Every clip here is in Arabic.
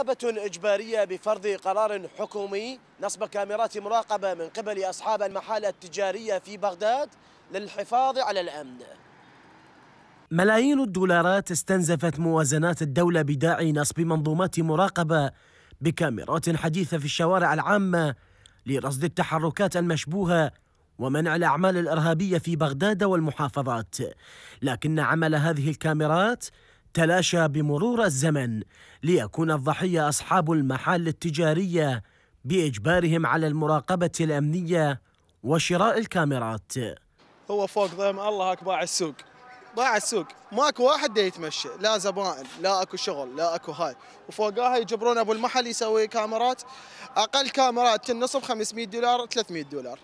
رقابة إجبارية بفرض قرار حكومي نصب كاميرات مراقبة من قبل أصحاب المحال التجارية في بغداد للحفاظ على الأمن ملايين الدولارات استنزفت موازنات الدولة بداعي نصب منظومات مراقبة بكاميرات حديثة في الشوارع العامة لرصد التحركات المشبوهة ومنع الأعمال الإرهابية في بغداد والمحافظات لكن عمل هذه الكاميرات تلاشى بمرور الزمن ليكون الضحيه اصحاب المحال التجاريه باجبارهم على المراقبه الامنيه وشراء الكاميرات هو فوق ضيم الله باع السوق ضاع السوق ماكو واحد يتمشى لا زبائن لا اكو شغل لا اكو هاي وفوقها يجبرون ابو المحل يسوي كاميرات اقل كاميرات النصب 500 دولار 300 دولار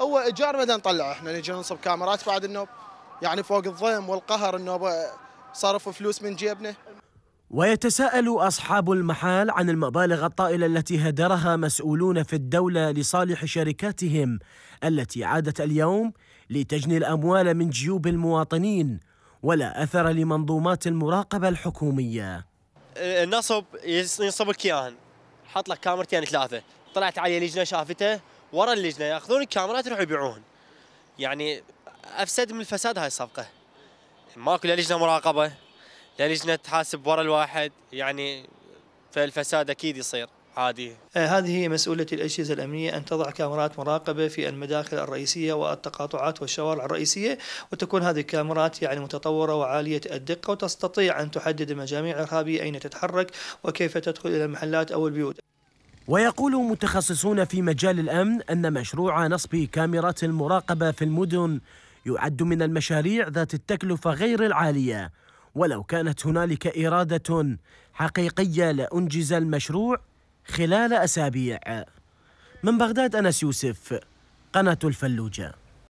هو ايجار بدنا نطلع احنا نجي ننصب كاميرات بعد النوب يعني فوق الضيم والقهر النوبه صرفوا فلوس من جيبنا ويتساءل أصحاب المحال عن المبالغ الطائلة التي هدرها مسؤولون في الدولة لصالح شركاتهم التي عادت اليوم لتجني الأموال من جيوب المواطنين ولا أثر لمنظومات المراقبة الحكومية أه، النصب ينصب لك اياهن حط لك كاميرتين يعني ثلاثة طلعت علي لجنة شافته ورا اللجنة ياخذون الكاميرات يروحوا يبيعون يعني أفسد من الفساد هاي الصفقة ماكو لا لجنه مراقبه لا لجنه تحاسب ورا الواحد يعني فالفساد اكيد يصير عادي آه، هذه هي مسؤولية الأجهزة الأمنية أن تضع كاميرات مراقبة في المداخل الرئيسية والتقاطعات والشوارع الرئيسية وتكون هذه الكاميرات يعني متطورة وعالية الدقة وتستطيع أن تحدد المجاميع الإرهابية أين تتحرك وكيف تدخل إلى المحلات أو البيوت ويقول متخصصون في مجال الأمن أن مشروع نصب كاميرات المراقبة في المدن يعد من المشاريع ذات التكلفة غير العالية ولو كانت هنالك إرادة حقيقية لأنجز المشروع خلال أسابيع من بغداد أنس يوسف قناة الفلوجة